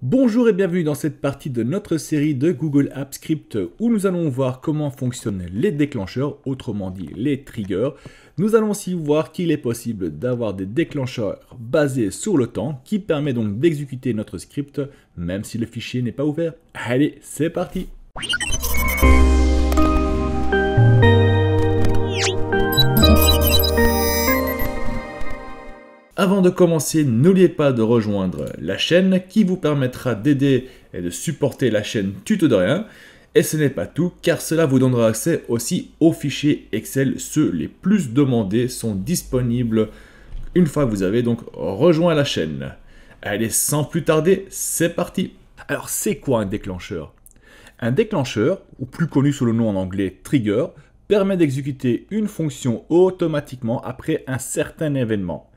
Bonjour et bienvenue dans cette partie de notre série de Google Apps Script où nous allons voir comment fonctionnent les déclencheurs, autrement dit les triggers. Nous allons aussi voir qu'il est possible d'avoir des déclencheurs basés sur le temps qui permet donc d'exécuter notre script même si le fichier n'est pas ouvert. Allez, c'est parti Avant de commencer, n'oubliez pas de rejoindre la chaîne qui vous permettra d'aider et de supporter la chaîne Tuto de rien. Et ce n'est pas tout, car cela vous donnera accès aussi aux fichiers Excel, ceux les plus demandés sont disponibles une fois que vous avez donc rejoint la chaîne. Allez, sans plus tarder, c'est parti Alors c'est quoi un déclencheur Un déclencheur, ou plus connu sous le nom en anglais trigger, permet d'exécuter une fonction automatiquement après un certain événement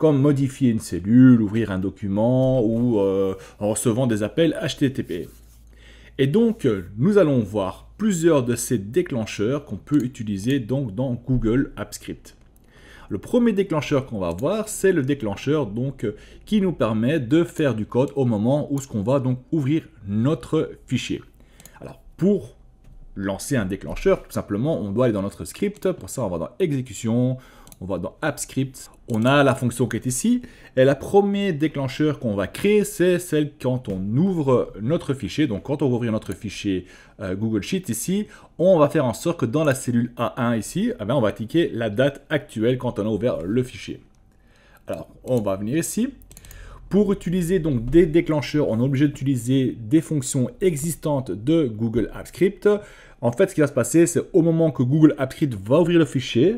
comme modifier une cellule, ouvrir un document ou euh, en recevant des appels HTTP. Et donc, euh, nous allons voir plusieurs de ces déclencheurs qu'on peut utiliser donc dans Google script Le premier déclencheur qu'on va voir, c'est le déclencheur donc euh, qui nous permet de faire du code au moment où ce qu'on va donc ouvrir notre fichier. Alors pour lancer un déclencheur, tout simplement, on doit aller dans notre script. Pour ça, on va dans exécution, on va dans App Script. On a la fonction qui est ici. Et la premier déclencheur qu'on va créer, c'est celle quand on ouvre notre fichier. Donc quand on va ouvrir notre fichier euh, Google Sheet ici, on va faire en sorte que dans la cellule A1 ici, eh ben, on va cliquer la date actuelle quand on a ouvert le fichier. Alors, on va venir ici. Pour utiliser donc des déclencheurs, on est obligé d'utiliser des fonctions existantes de Google Apps Script. En fait, ce qui va se passer, c'est au moment que Google Apps Script va ouvrir le fichier,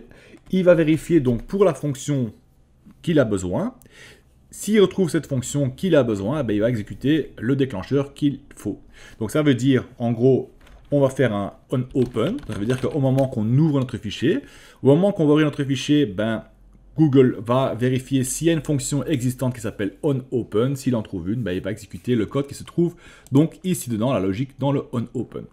il va vérifier donc pour la fonction qu'il a besoin. S'il retrouve cette fonction qu'il a besoin, eh ben, il va exécuter le déclencheur qu'il faut. Donc ça veut dire, en gros, on va faire un on open. Ça veut dire qu'au moment qu'on ouvre notre fichier, au moment qu'on va ouvrir notre fichier, ben, Google va vérifier s'il y a une fonction existante qui s'appelle onOpen. S'il en trouve une, ben, il va exécuter le code qui se trouve donc ici dedans, la logique dans le onOpen.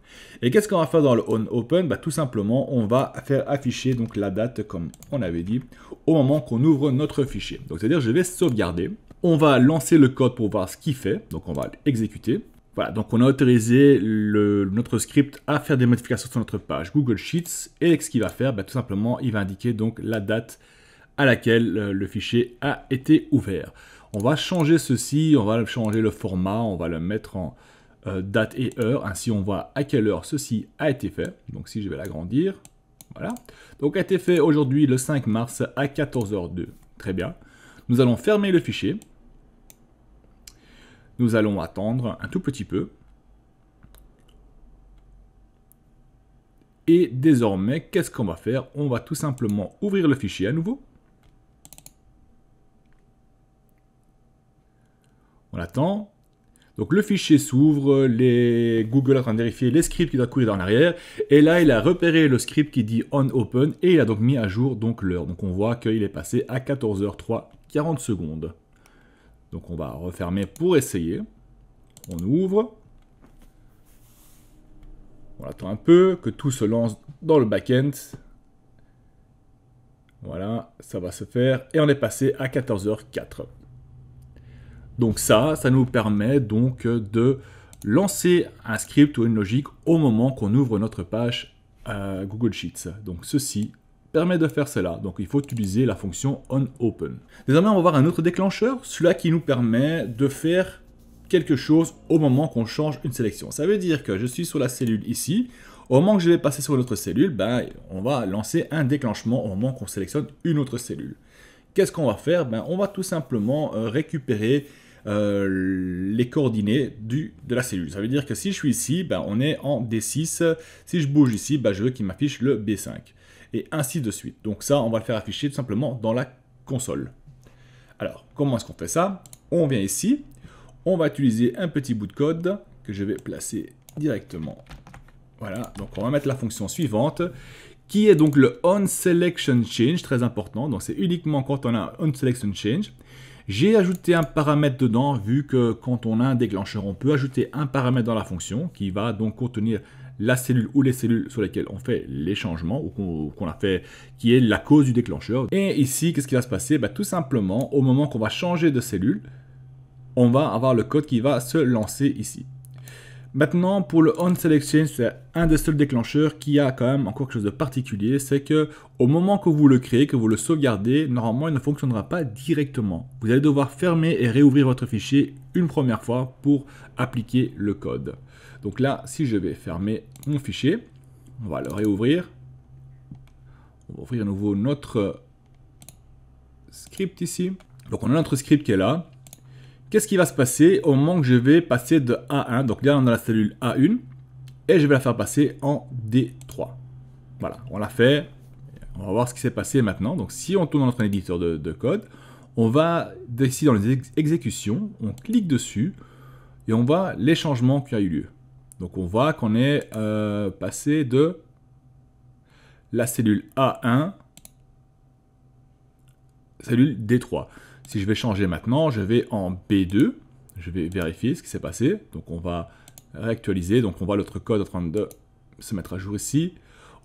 Et qu'est-ce qu'on va faire dans le onOpen ben, Tout simplement, on va faire afficher donc la date, comme on avait dit, au moment qu'on ouvre notre fichier. Donc c'est-à-dire, je vais sauvegarder. On va lancer le code pour voir ce qu'il fait. Donc on va l'exécuter. Voilà, donc on a autorisé notre script à faire des modifications sur notre page Google Sheets. Et ce qu'il va faire, ben, tout simplement, il va indiquer donc la date à laquelle euh, le fichier a été ouvert. On va changer ceci, on va changer le format, on va le mettre en euh, date et heure. Ainsi, on voit à quelle heure ceci a été fait. Donc, si je vais l'agrandir, voilà. Donc, a été fait aujourd'hui le 5 mars à 14h02. Très bien. Nous allons fermer le fichier. Nous allons attendre un tout petit peu. Et désormais, qu'est-ce qu'on va faire On va tout simplement ouvrir le fichier à nouveau. On attend. Donc le fichier s'ouvre, les... Google est en train de vérifier les scripts qui doivent courir dans l'arrière. Et là, il a repéré le script qui dit on open et il a donc mis à jour donc l'heure. Donc on voit qu'il est passé à 14h03 40 secondes. Donc on va refermer pour essayer. On ouvre. On attend un peu que tout se lance dans le back-end. Voilà, ça va se faire. Et on est passé à 14h04. Donc ça, ça nous permet donc de lancer un script ou une logique au moment qu'on ouvre notre page euh, Google Sheets. Donc ceci permet de faire cela. Donc il faut utiliser la fonction onOpen. Désormais, on va voir un autre déclencheur, cela qui nous permet de faire quelque chose au moment qu'on change une sélection. Ça veut dire que je suis sur la cellule ici. Au moment que je vais passer sur une autre cellule, ben, on va lancer un déclenchement au moment qu'on sélectionne une autre cellule. Qu'est-ce qu'on va faire ben, On va tout simplement euh, récupérer euh, les coordonnées du, de la cellule. Ça veut dire que si je suis ici, ben, on est en D6. Si je bouge ici, ben, je veux qu'il m'affiche le B5. Et ainsi de suite. Donc ça, on va le faire afficher tout simplement dans la console. Alors, comment est-ce qu'on fait ça On vient ici. On va utiliser un petit bout de code que je vais placer directement. Voilà, donc on va mettre la fonction suivante qui est donc le OnSelectionChange, très important. Donc c'est uniquement quand on a un selection j'ai ajouté un paramètre dedans, vu que quand on a un déclencheur, on peut ajouter un paramètre dans la fonction qui va donc contenir la cellule ou les cellules sur lesquelles on fait les changements ou qu'on a fait, qui est la cause du déclencheur. Et ici, qu'est-ce qui va se passer bah, Tout simplement, au moment qu'on va changer de cellule, on va avoir le code qui va se lancer ici. Maintenant, pour le on selection, c'est un des seuls déclencheurs qui a quand même encore quelque chose de particulier, c'est que au moment que vous le créez, que vous le sauvegardez, normalement, il ne fonctionnera pas directement. Vous allez devoir fermer et réouvrir votre fichier une première fois pour appliquer le code. Donc là, si je vais fermer mon fichier, on va le réouvrir. On va ouvrir à nouveau notre script ici. Donc on a notre script qui est là. Qu'est-ce qui va se passer au moment que je vais passer de A1 Donc là, on a la cellule A1 et je vais la faire passer en D3. Voilà, on l'a fait. On va voir ce qui s'est passé maintenant. Donc si on tourne dans notre éditeur de, code, on va ici dans les exécutions, on clique dessus et on voit les changements qui ont eu lieu. Donc on voit qu'on est euh, passé de la cellule A1, cellule D3. Si je vais changer maintenant, je vais en B2. Je vais vérifier ce qui s'est passé. Donc on va réactualiser. Donc on voit notre code en train de se mettre à jour ici.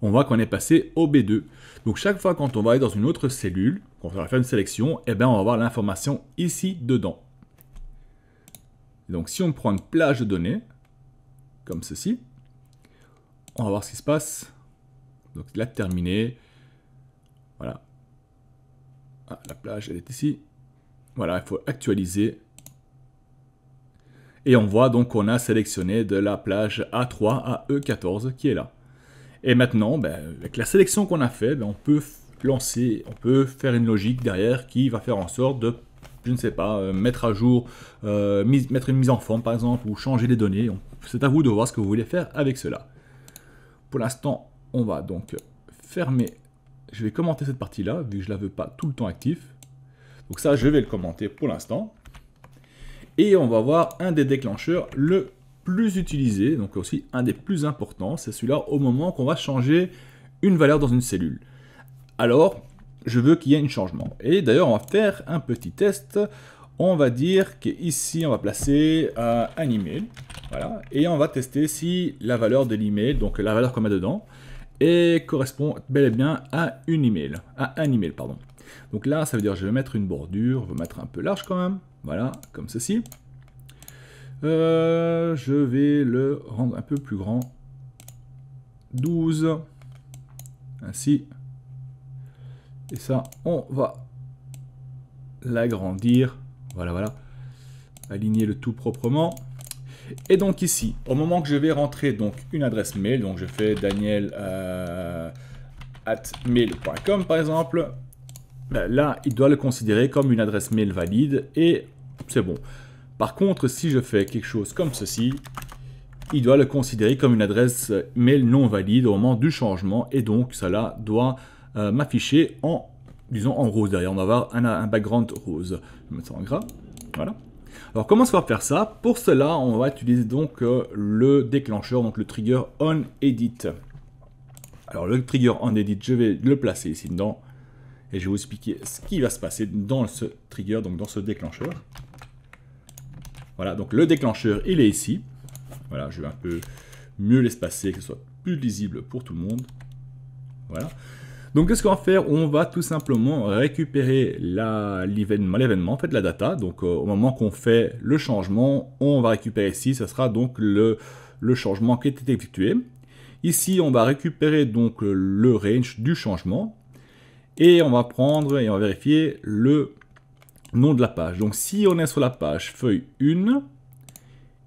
On voit qu'on est passé au B2. Donc chaque fois quand on va aller dans une autre cellule, quand on va faire une sélection, eh bien on va avoir l'information ici dedans. Donc si on prend une plage de données, comme ceci, on va voir ce qui se passe. Donc là, terminé. Voilà. Ah, la plage, elle est ici. Voilà, il faut actualiser. Et on voit donc qu'on a sélectionné de la plage A3 à E14 qui est là. Et maintenant, ben, avec la sélection qu'on a fait, ben, on peut lancer, on peut faire une logique derrière qui va faire en sorte de, je ne sais pas, euh, mettre à jour, euh, mettre une mise en forme par exemple, ou changer les données. C'est à vous de voir ce que vous voulez faire avec cela. Pour l'instant, on va donc fermer. Je vais commenter cette partie-là, vu que je ne la veux pas tout le temps active. Donc ça, je vais le commenter pour l'instant. Et on va voir un des déclencheurs le plus utilisé, donc aussi un des plus importants, c'est celui-là au moment qu'on va changer une valeur dans une cellule. Alors, je veux qu'il y ait un changement. Et d'ailleurs, on va faire un petit test. On va dire qu'ici, on va placer euh, un email. Voilà. Et on va tester si la valeur de l'email, donc la valeur qu'on met dedans, et correspond bel et bien à une email, à un email, pardon. Donc là, ça veut dire je vais mettre une bordure, je vais mettre un peu large quand même, voilà, comme ceci. Euh, je vais le rendre un peu plus grand. 12. Ainsi. Et ça, on va l'agrandir. Voilà, voilà. Aligner le tout proprement. Et donc ici, au moment que je vais rentrer donc une adresse mail, donc je fais daniel euh, at mail.com par exemple, bah, là, il doit le considérer comme une adresse mail valide et c'est bon. Par contre, si je fais quelque chose comme ceci, il doit le considérer comme une adresse mail non valide au moment du changement et donc cela doit euh, m'afficher en, disons, en rose. Derrière, on va avoir un, background rose. Je vais mettre ça en gras. Voilà. Alors comment se va faire ça Pour cela, on va utiliser donc euh, le déclencheur, donc le trigger on edit. Alors le trigger on edit, je vais le placer ici dedans. Et je vais vous expliquer ce qui va se passer dans ce trigger, donc dans ce déclencheur. Voilà, donc le déclencheur, il est ici. Voilà, je vais un peu mieux l'espacer, que ce soit plus lisible pour tout le monde. Voilà. Donc qu'est-ce qu'on va faire On va tout simplement récupérer l'événement, en fait la data. Donc euh, au moment qu'on fait le changement, on va récupérer ici, ce sera donc le, le changement qui a été effectué. Ici, on va récupérer donc le range du changement. Et on va prendre et on va vérifier le nom de la page. Donc si on est sur la page feuille 1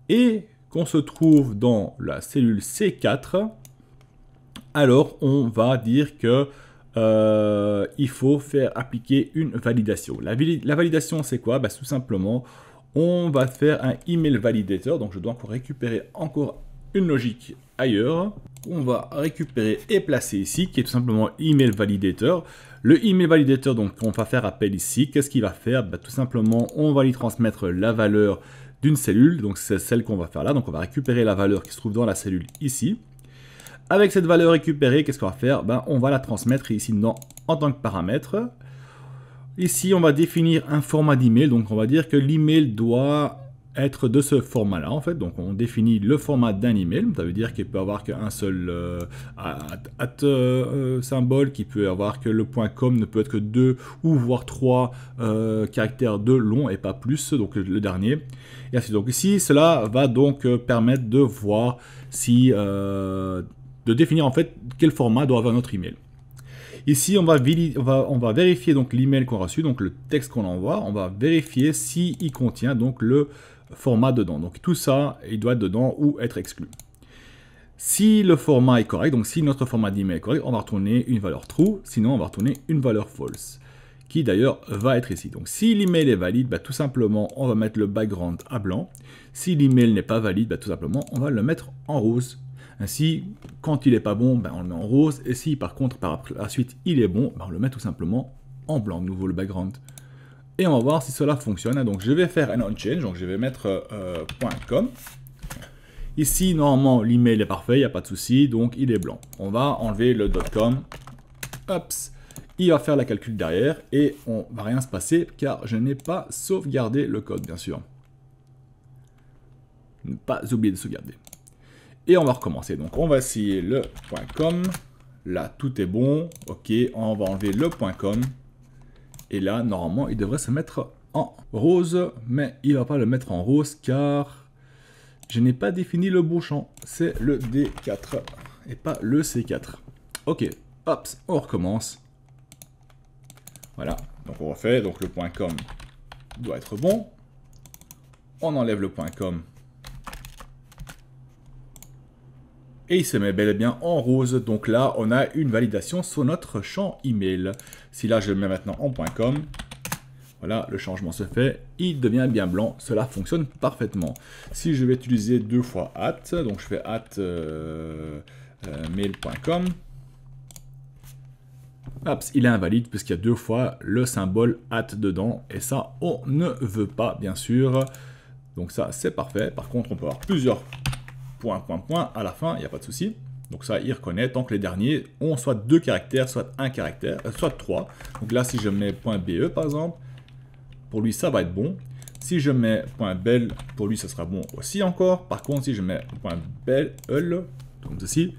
et qu'on se trouve dans la cellule C4, alors on va dire que euh, il faut faire appliquer une validation. La, validation, c'est quoi bah, Tout simplement, on va faire un email validator. Donc, je dois encore récupérer encore une logique ailleurs. On va récupérer et placer ici, qui est tout simplement email validator. Le email validateur, donc on va faire appel ici. Qu'est-ce qu'il va faire bah, Tout simplement, on va lui transmettre la valeur d'une cellule. Donc c'est celle qu'on va faire là. Donc on va récupérer la valeur qui se trouve dans la cellule ici. Avec cette valeur récupérée, qu'est-ce qu'on va faire bah, On va la transmettre ici en tant que paramètre. Ici, on va définir un format d'email. Donc, on va dire que l'email doit être de ce format-là, en fait. Donc, on définit le format d'un email. Ça veut dire qu'il peut avoir qu'un seul euh, at, euh, symbole, qui peut avoir que le point .com ne peut être que deux ou voire trois euh, caractères de long et pas plus, donc le dernier. Et ainsi donc ici, cela va donc permettre de voir si, de définir en fait quel format doit avoir notre email. Ici, on va, on on va vérifier donc l'email qu'on a reçu, donc le texte qu'on envoie. On va vérifier s'il il contient donc le format dedans. Donc tout ça, il doit être dedans ou être exclu. Si le format est correct, donc si notre format d'email est correct, on va retourner une valeur true, sinon on va retourner une valeur false, qui d'ailleurs va être ici. Donc si l'email est valide, bah, tout simplement on va mettre le background à blanc. Si l'email n'est pas valide, bah, tout simplement on va le mettre en rose. Ainsi, quand il n'est pas bon, bah, on le met en rose, et si par contre par la suite il est bon, on le met tout simplement en blanc, nouveau le background et on va voir si cela fonctionne. Donc je vais faire un on-change, donc je vais mettre euh, .com. Ici, normalement, l'email est parfait, il n'y a pas de souci, donc il est blanc. On va enlever le .com. Ups. Il va faire la calcul derrière et on va rien se passer car je n'ai pas sauvegardé le code, bien sûr. Ne pas oublier de sauvegarder. Et on va recommencer. Donc on va essayer le .com. Là, tout est bon. Ok, on va enlever le .com. Et là, normalement, il devrait se mettre en rose, mais il va pas le mettre en rose car je n'ai pas défini le bouchon. C'est le D4 et pas le C4. Ok, hop, on recommence. Voilà, donc on refait, donc le point .com doit être bon. On enlève le point .com et il se met bel et bien en rose. Donc là, on a une validation sur notre champ email. Si là, je le mets maintenant en .com, voilà, le changement se fait, il devient bien blanc, cela fonctionne parfaitement. Si je vais utiliser deux fois at, donc je fais at euh, euh il est invalide puisqu'il y a deux fois le symbole at dedans, et ça, on ne veut pas, bien sûr. Donc ça, c'est parfait. Par contre, on peut avoir plusieurs point, point, point, à la fin, il n'y a pas de souci. Donc ça, il reconnaît tant que les derniers ont soit deux caractères, soit un caractère, euh, soit trois. Donc là, si je mets point .be par exemple, pour lui, ça va être bon. Si je mets point .bel, pour lui, ça sera bon aussi encore. Par contre, si je mets point .bel, comme ceci,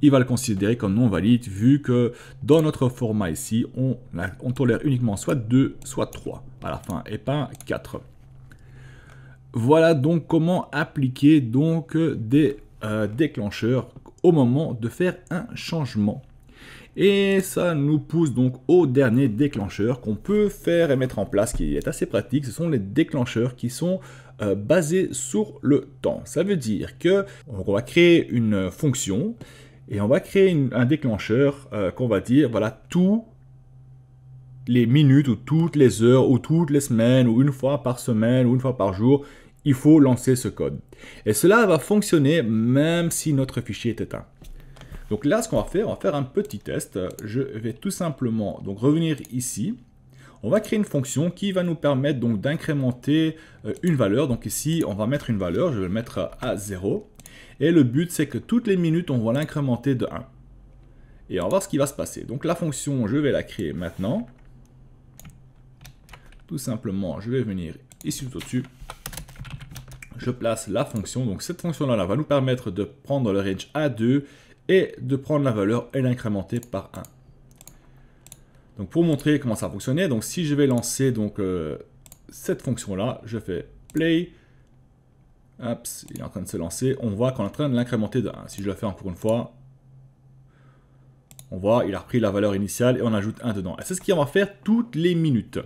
il va le considérer comme non valide vu que dans notre format ici, on, on tolère uniquement soit 2, soit 3 à la fin et pas 4. Voilà donc comment appliquer donc euh, des euh, déclencheurs au moment de faire un changement. Et ça nous pousse donc au dernier déclencheur qu'on peut faire et mettre en place, qui est assez pratique. Ce sont les déclencheurs qui sont euh, basés sur le temps. Ça veut dire que on va créer une fonction et on va créer un déclencheur qu'on va dire voilà tous les minutes ou toutes les heures ou toutes les semaines ou une fois par semaine ou une fois par jour il faut lancer ce code. Et cela va fonctionner même si notre fichier est éteint. Donc là, ce qu'on va faire, on va faire un petit test. Je vais tout simplement donc revenir ici. On va créer une fonction qui va nous permettre donc d'incrémenter euh, une valeur. Donc ici, on va mettre une valeur. Je vais le mettre à 0. Et le but, c'est que toutes les minutes, on va l'incrémenter de 1. Et on va voir ce qui va se passer. Donc la fonction, je vais la créer maintenant. Tout simplement, je vais venir ici tout au-dessus je place la fonction. Donc cette fonction-là va nous permettre de prendre le range A2 et de prendre la valeur et l'incrémenter par 1. Donc pour montrer comment ça fonctionnait, donc si je vais lancer donc euh, cette fonction-là, je fais play. il est en train de se lancer. On voit qu'on est en train de l'incrémenter de Si je le fais encore une fois, on voit, il a repris la valeur initiale et on ajoute 1 dedans. c'est ce qu'on va faire toutes les minutes.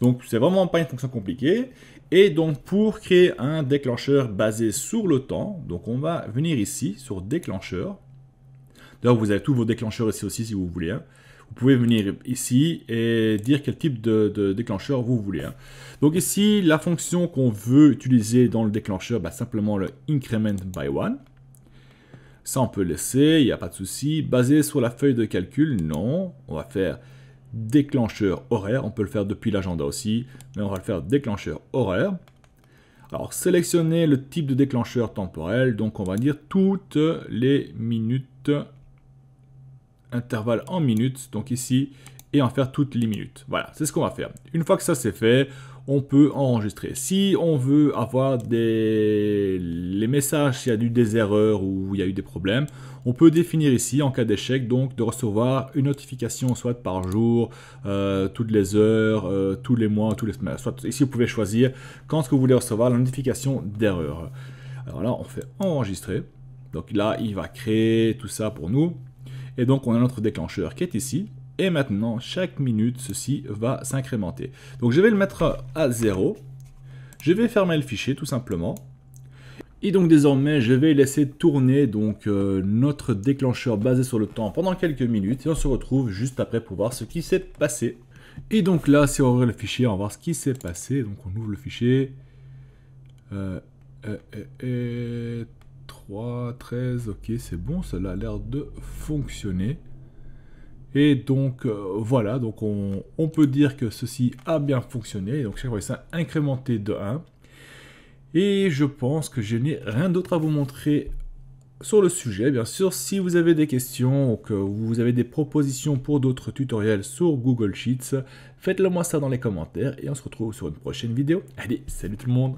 Donc c'est vraiment pas une fonction compliquée. Et donc pour créer un déclencheur basé sur le temps, donc on va venir ici sur déclencheur. D'ailleurs vous avez tous vos déclencheurs ici aussi si vous voulez. Hein. Vous pouvez venir ici et dire quel type de, déclencheur vous voulez. Hein. Donc ici la fonction qu'on veut utiliser dans le déclencheur, bah, simplement le increment by one. Ça on peut laisser, il n'y a pas de souci. Basé sur la feuille de calcul, non. On va faire déclencheur horaire. On peut le faire depuis l'agenda aussi, mais on va le faire déclencheur horaire. Alors, sélectionner le type de déclencheur temporel. Donc, on va dire toutes les minutes, intervalle en minutes. Donc ici, et en faire toutes les minutes. Voilà, c'est ce qu'on va faire. Une fois que ça c'est fait, on peut enregistrer. Si on veut avoir des les messages, s'il y a eu des erreurs ou il y a eu des problèmes, on peut définir ici, en cas d'échec, donc de recevoir une notification soit par jour, euh, toutes les heures, euh, tous les mois, tous les semaines. Soit, ici, vous pouvez choisir quand ce que vous voulez recevoir la notification d'erreur. Alors là, on fait enregistrer. Donc là, il va créer tout ça pour nous. Et donc, on a notre déclencheur qui est ici. Et maintenant, chaque minute, ceci va s'incrémenter. Donc je vais le mettre à 0. Je vais fermer le fichier tout simplement. Et donc désormais, je vais laisser tourner donc euh, notre déclencheur basé sur le temps pendant quelques minutes et on se retrouve juste après pour voir ce qui s'est passé. Et donc là, si on ouvre le fichier, on va voir ce qui s'est passé. Donc on ouvre le fichier. Euh, 3, euh, 13, euh, ok, c'est bon, cela a l'air de fonctionner. Et donc euh, voilà, donc on, peut dire que ceci a bien fonctionné. Donc chaque fois ça a incrémenté de 1. Et je pense que je n'ai rien d'autre à vous montrer sur le sujet. Bien sûr, si vous avez des questions ou que vous avez des propositions pour d'autres tutoriels sur Google Sheets, faites-le moi ça dans les commentaires et on se retrouve sur une prochaine vidéo. Allez, salut tout le monde